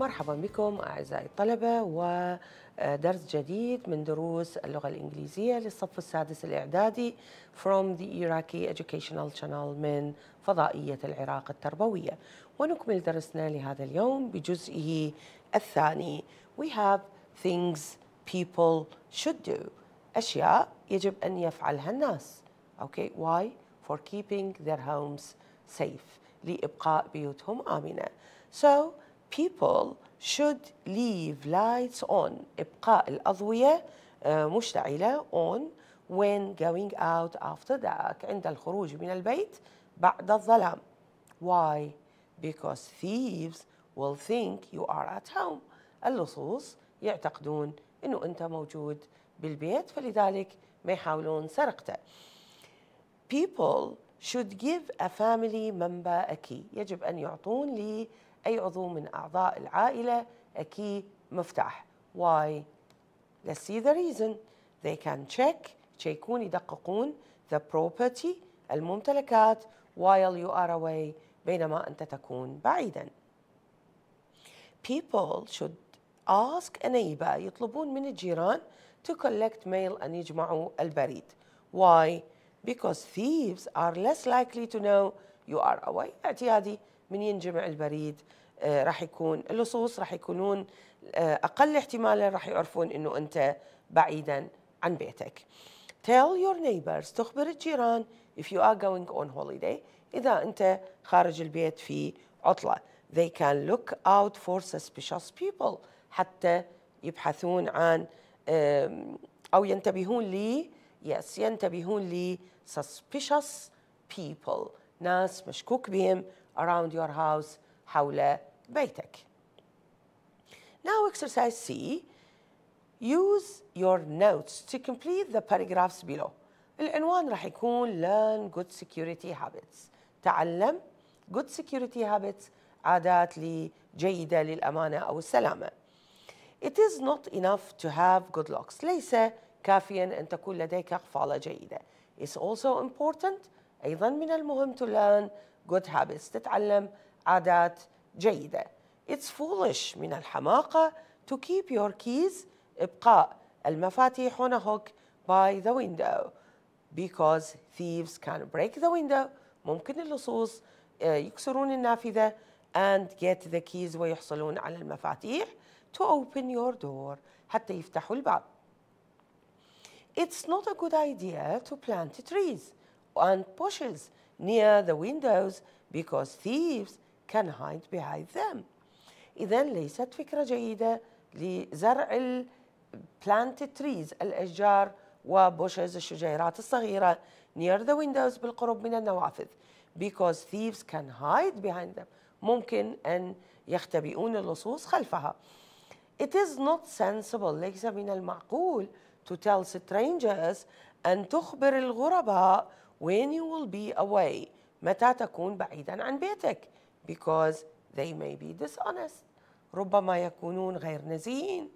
مرحبا بكم أعزائي الطلبة ودرس آه، جديد من دروس اللغة الإنجليزية للصف السادس الإعدادي From the Iraqi Educational Channel من فضائية العراق التربوية ونكمل درسنا لهذا اليوم بجزئه الثاني We have things people should do أشياء يجب أن يفعلها الناس okay why for keeping their homes safe لإبقاء بيوتهم آمنة so people should leave lights on إبقاء الأضوية مشتعلة on when going out after dark عند الخروج من البيت بعد الظلام why because thieves will think you are at home اللصوص يعتقدون أنه أنت موجود بالبيت فلذلك ما يحاولون سرقته people should give a family member a key يجب أن يعطون لي أي عضو من أعضاء العائلة أكي مفتاح why let's see the reason they can check يشيكون يدققون the property الممتلكات while you are away بينما أنت تكون بعيدا people should ask a neighbor يطلبون من الجيران to collect mail أن يجمعوا البريد why because thieves are less likely to know you are away اعتيادي من ينجمع البريد آه، راح يكون اللصوص راح يكونون آه، اقل احتمالا راح يعرفون انه انت بعيدا عن بيتك. Tell your neighbors تخبر الجيران if you are going on holiday اذا انت خارج البيت في عطله. They can look out for suspicious people حتى يبحثون عن او ينتبهون لي يس yes, ينتبهون لي suspicious people ناس مشكوك بهم around your house حول بيتك. Now exercise C use your notes to complete the paragraphs below. العنوان راح يكون learn good security habits تعلم good security habits عادات جيدة للأمانة أو السلامة. It is not enough to have good looks ليس كافيا أن تكون لديك قفالة جيدة. It's also important أيضا من المهم to learn good habits تتعلم عادات جيدة It's foolish من الحماقة to keep your keys إبقاء المفاتيح a hook by the window because thieves can break the window ممكن اللصوص يكسرون النافذة and get the keys ويحصلون على المفاتيح to open your door حتى يفتحوا الباب It's not a good idea to plant trees and bushes near the windows because thieves can hide behind them إذا ليست فكرة جيدة لزرع ال planted trees الأشجار وبوشز الشجيرات الصغيرة near the windows بالقرب من النوافذ because thieves can hide behind them ممكن أن يختبئون اللصوص خلفها It is not sensible ليس من المعقول to tell strangers أن تخبر الغرباء when you will be away متى تكون بعيدا عن بيتك because they may be dishonest ربما يكونون غير نزيهين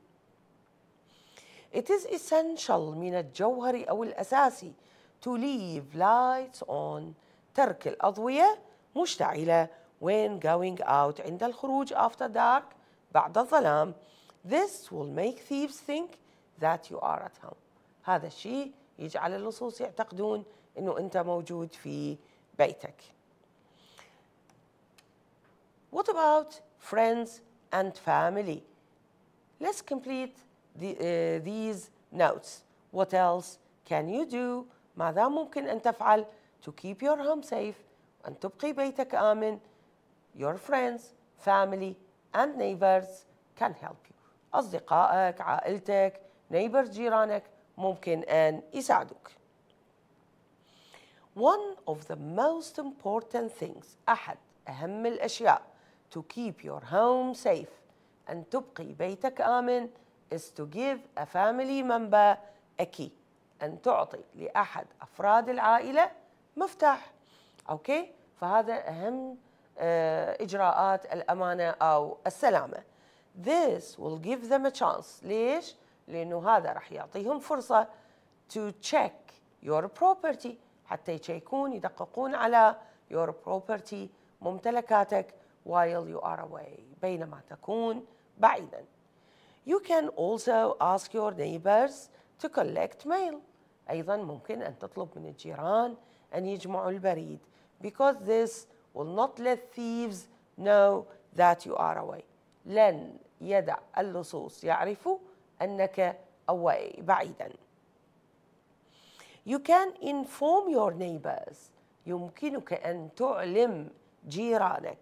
It is essential من الجوهري أو الأساسي to leave lights on ترك الأضوية مشتعلة when going out عند الخروج after dark بعد الظلام This will make thieves think that you are at home هذا الشيء يجعل اللصوص يعتقدون أنه أنت موجود في بيتك What about friends and family? Let's complete the, uh, these notes. What else can you do? ماذا ممكن أن تفعل to keep your home safe أن تبقي بيتك آمن Your friends, family and neighbors can help you أصدقائك, عائلتك, neighbors, جيرانك ممكن أن يساعدوك One of the most important things أحد أهم الأشياء to keep your home safe أن تبقي بيتك آمن is to give a family member a key أن تعطي لأحد أفراد العائلة مفتاح أوكي فهذا أهم آه، إجراءات الأمانة أو السلامة This will give them a chance ليش؟ لأنه هذا راح يعطيهم فرصة to check your property حتى يشيكون يدققون على your property ممتلكاتك while you are away بينما تكون بعيدا You can also ask your neighbors to collect mail أيضا ممكن أن تطلب من الجيران أن يجمعوا البريد because this will not let thieves know that you are away لن يدع اللصوص يعرفوا أنك away بعيدا You can inform your neighbors يمكنك أن تعلم جيرانك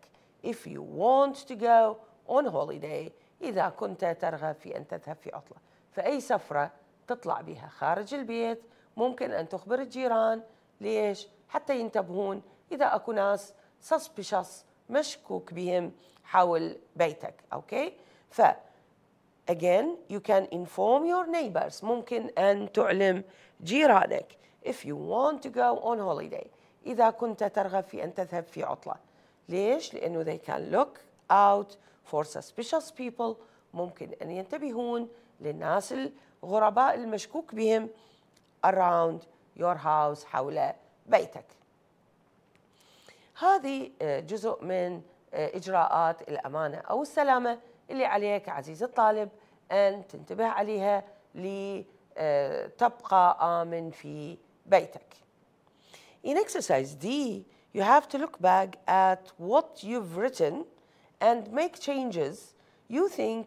if you want to go on holiday إذا كنت ترغب في أن تذهب في عطلة فأي سفرة تطلع بها خارج البيت ممكن أن تخبر الجيران ليش حتى ينتبهون إذا أكو ناس سسبشس مشكوك بهم حول بيتك أوكي فأ Again, you can inform your neighbors ممكن أن تعلم جيرانك if you want to go on holiday إذا كنت ترغب في أن تذهب في عطلة ليش؟ لأنه they can look out for suspicious people ممكن أن ينتبهون للناس الغرباء المشكوك بهم around your house حول بيتك هذه جزء من إجراءات الأمانة أو السلامة اللي عليك عزيز الطالب أن تنتبه عليها لتبقى آمن في بيتك In exercise D, you have to look back at what you've written and make changes you think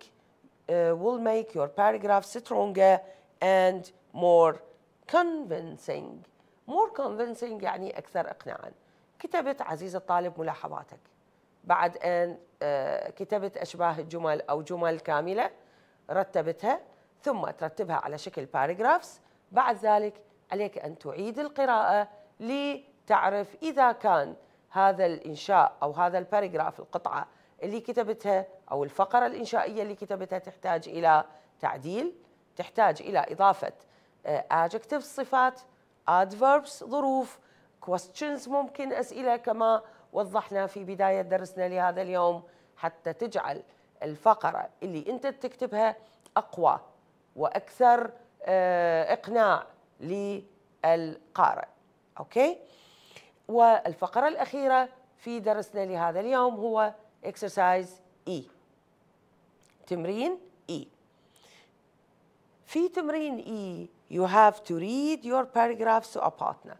uh, will make your paragraph stronger and more convincing. More convincing يعني أكثر إقناعا. كتبت عزيز الطالب ملاحظاتك. بعد أن آه، كتبت أشباه الجمل أو جمل كاملة رتبتها ثم ترتبها على شكل باراجرافز بعد ذلك عليك أن تعيد القراءة لتعرف إذا كان هذا الإنشاء أو هذا الباراجراف القطعة اللي كتبتها أو الفقرة الإنشائية اللي كتبتها تحتاج إلى تعديل تحتاج إلى إضافة آه، adjectives صفات adverbs ظروف questions ممكن أسئلة كما وضحنا في بداية درسنا لهذا اليوم حتى تجعل الفقرة اللي أنت تكتبها أقوى وأكثر آه، إقناع للقارئ أوكي؟ والفقرة الأخيرة في درسنا لهذا اليوم هو اكسرسايز اي e. تمرين اي e. في تمرين اي e, you have to read your paragraphs to a partner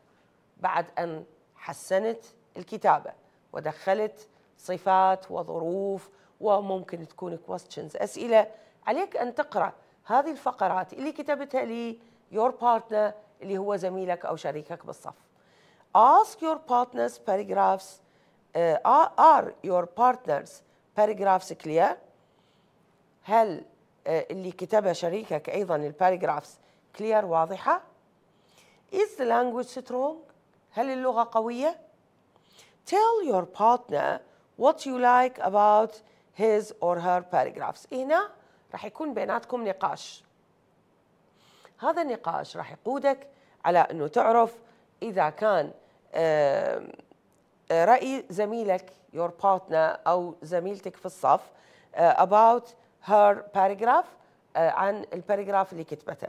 بعد أن حسنت الكتابه ودخلت صفات وظروف وممكن تكون questions اسئله عليك ان تقرا هذه الفقرات اللي كتبتها لي your partner اللي هو زميلك او شريكك بالصف ask your partners paragraphs uh, are your partners paragraphs clear هل uh, اللي كتبها شريكك ايضا paragraphs clear واضحه is the language strong هل اللغه قويه tell your partner what you like about his or her paragraphs هنا راح يكون بيناتكم نقاش هذا النقاش راح يقودك على انه تعرف اذا كان راي زميلك your partner او زميلتك في الصف آه، about her paragraph آه، عن الباراجراف اللي كتبته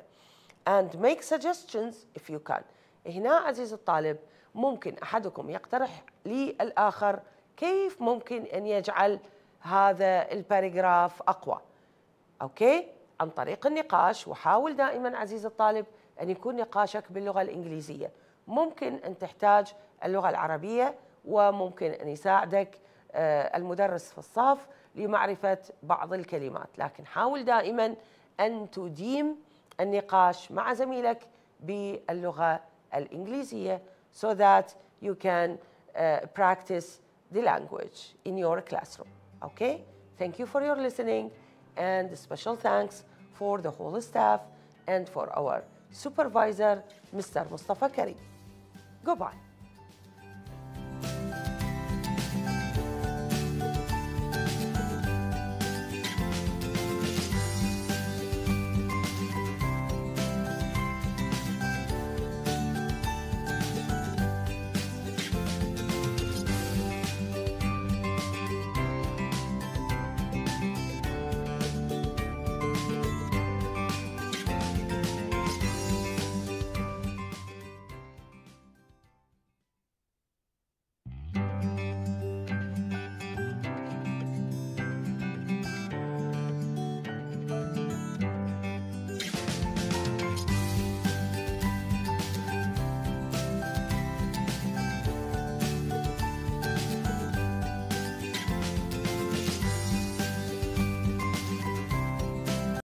and make suggestions if you can هنا عزيز الطالب ممكن احدكم يقترح للاخر كيف ممكن ان يجعل هذا الباراجراف اقوى اوكي عن طريق النقاش وحاول دائما عزيزي الطالب ان يكون نقاشك باللغه الانجليزيه ممكن ان تحتاج اللغه العربيه وممكن ان يساعدك آه، المدرس في الصف لمعرفه بعض الكلمات لكن حاول دائما ان تديم النقاش مع زميلك باللغه الانجليزيه so that you can uh, practice the language in your classroom. Okay? Thank you for your listening and special thanks for the whole staff and for our supervisor, Mr. Mustafa Karim. Goodbye.